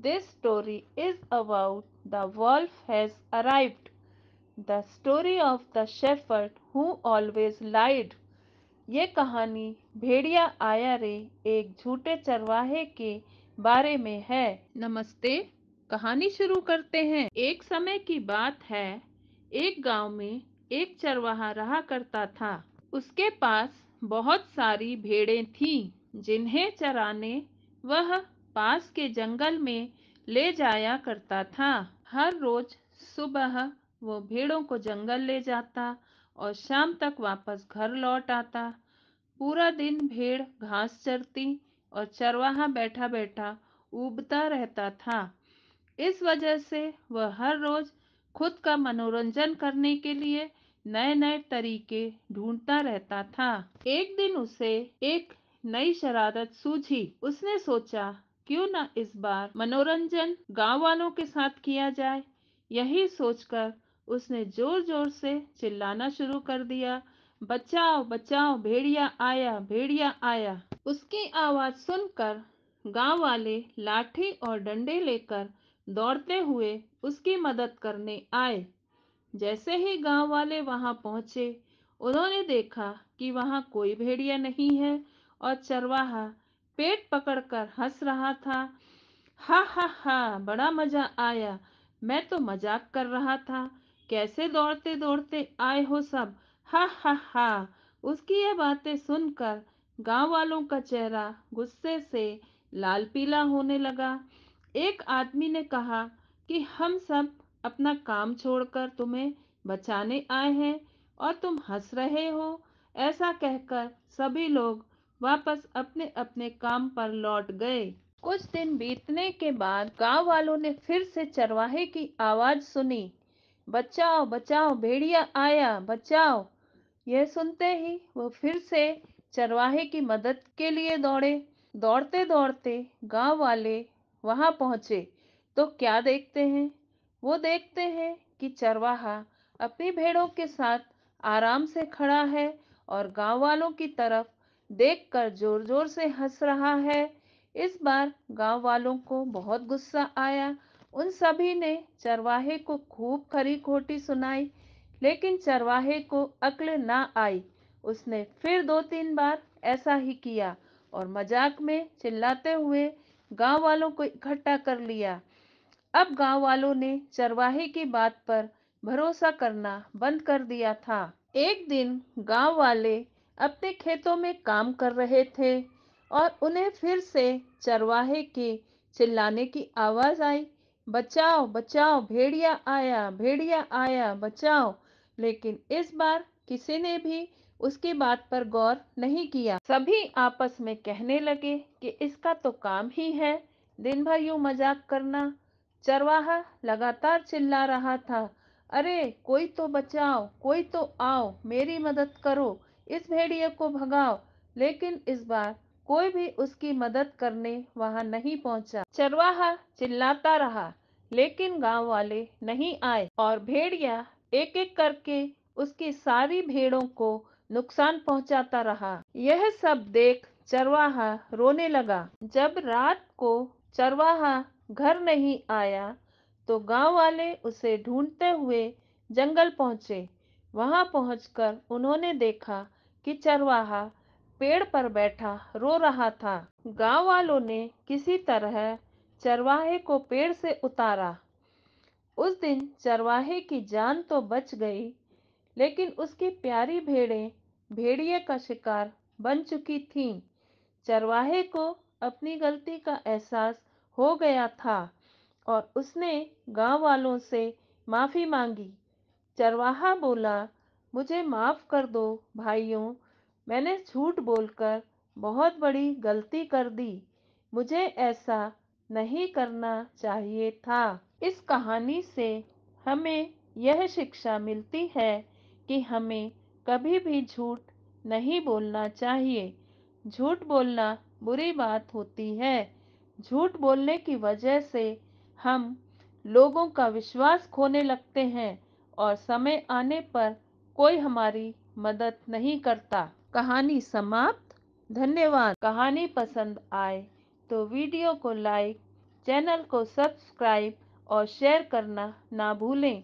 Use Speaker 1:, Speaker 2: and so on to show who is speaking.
Speaker 1: This story is about the wolf has arrived. The story of the shepherd who always lied. ये कहानी भेड़िया आया रे एक झूठे चरवाहे के बारे में है नमस्ते कहानी शुरू करते हैं एक समय की बात है एक गांव में एक चरवाहा रहा करता था उसके पास बहुत सारी भेड़ें थीं जिन्हें चराने वह पास के जंगल में ले जाया करता था हर रोज सुबह वो भेड़ों को जंगल ले जाता और शाम तक वापस घर लौट आता पूरा दिन भेड़ घास चरती और चरवाहा बैठा बैठा उबता रहता था इस वजह से वह हर रोज खुद का मनोरंजन करने के लिए नए नए तरीके ढूंढता रहता था एक दिन उसे एक नई शरारत सूझी उसने सोचा क्यों ना इस बार मनोरंजन गांव वालों के साथ किया जाए यही सोचकर उसने जोर जोर से चिल्लाना शुरू कर दिया बचाओ बचाओ भेड़िया आया भेड़िया आया उसकी आवाज सुनकर गांव वाले लाठी और डंडे लेकर दौड़ते हुए उसकी मदद करने आए जैसे ही गांव वाले वहां पहुंचे उन्होंने देखा कि वहां कोई भेड़िया नहीं है और चरवाहा पेट पकड़कर हंस रहा था हा हा हा बड़ा मजा आया मैं तो मजाक कर रहा था कैसे दौड़ते दौड़ते आए हो सब हा हा हा उसकी ये बातें सुनकर गांव वालों का चेहरा गुस्से से लाल पीला होने लगा एक आदमी ने कहा कि हम सब अपना काम छोड़कर तुम्हें बचाने आए हैं और तुम हंस रहे हो ऐसा कहकर सभी लोग वापस अपने अपने काम पर लौट गए कुछ दिन बीतने के बाद गांव वालों ने फिर से चरवाहे की आवाज सुनी बचाओ बचाओ भेड़िया आया बचाओ यह सुनते ही वो फिर से चरवाहे की मदद के लिए दौड़े दौड़ते दौड़ते गांव वाले वहां पहुंचे तो क्या देखते हैं वो देखते हैं कि चरवाहा अपनी भेड़ों के साथ आराम से खड़ा है और गांव वालों की तरफ देखकर जोर जोर से हंस रहा है इस बार गांव वालों को बहुत गुस्सा आया उन सभी ने चरवाहे को खूब खरी खोटी सुनाई लेकिन चरवाहे को अक्ल ना आई उसने फिर दो तीन बार ऐसा ही किया और मजाक में चिल्लाते हुए गांव वालों को इकट्ठा कर लिया अब गांव वालों ने चरवाहे की बात पर भरोसा करना बंद कर दिया था एक दिन गांव वाले अपने खेतों में काम कर रहे थे और उन्हें फिर से चरवाहे के चिल्लाने की आवाज आई बचाओ बचाओ भेड़िया आया भेड़िया आया बचाओ लेकिन इस बार किसी ने भी उसकी बात पर गौर नहीं किया सभी आपस में कहने लगे कि इसका तो काम ही है दिन भर यूं मजाक करना चरवाहा लगातार चिल्ला रहा था अरे कोई तो बचाओ कोई तो आओ मेरी मदद करो इस भेड़िए को भगाओ लेकिन इस बार कोई भी उसकी मदद करने वहां नहीं पहुंचा चरवाहा चिल्लाता रहा लेकिन गांव वाले नहीं आए और भेड़िया एक एक करके उसकी सारी भेड़ों को नुकसान पहुंचाता रहा यह सब देख चरवाहा रोने लगा जब रात को चरवाहा घर नहीं आया तो गांव वाले उसे ढूंढते हुए जंगल पहुंचे वहां पहुंचकर उन्होंने देखा कि चरवाहा पेड़ पर बैठा रो रहा था गांव वालों ने किसी तरह चरवाहे को पेड़ से उतारा उस दिन चरवाहे की जान तो बच गई लेकिन उसकी प्यारी भेड़ें भेड़िए का शिकार बन चुकी थीं चरवाहे को अपनी गलती का एहसास हो गया था और उसने गांव वालों से माफ़ी मांगी चरवाहा बोला मुझे माफ़ कर दो भाइयों मैंने झूठ बोलकर बहुत बड़ी गलती कर दी मुझे ऐसा नहीं करना चाहिए था इस कहानी से हमें यह शिक्षा मिलती है कि हमें कभी भी झूठ नहीं बोलना चाहिए झूठ बोलना बुरी बात होती है झूठ बोलने की वजह से हम लोगों का विश्वास खोने लगते हैं और समय आने पर कोई हमारी मदद नहीं करता कहानी समाप्त धन्यवाद कहानी पसंद आए तो वीडियो को लाइक चैनल को सब्सक्राइब और शेयर करना ना भूलें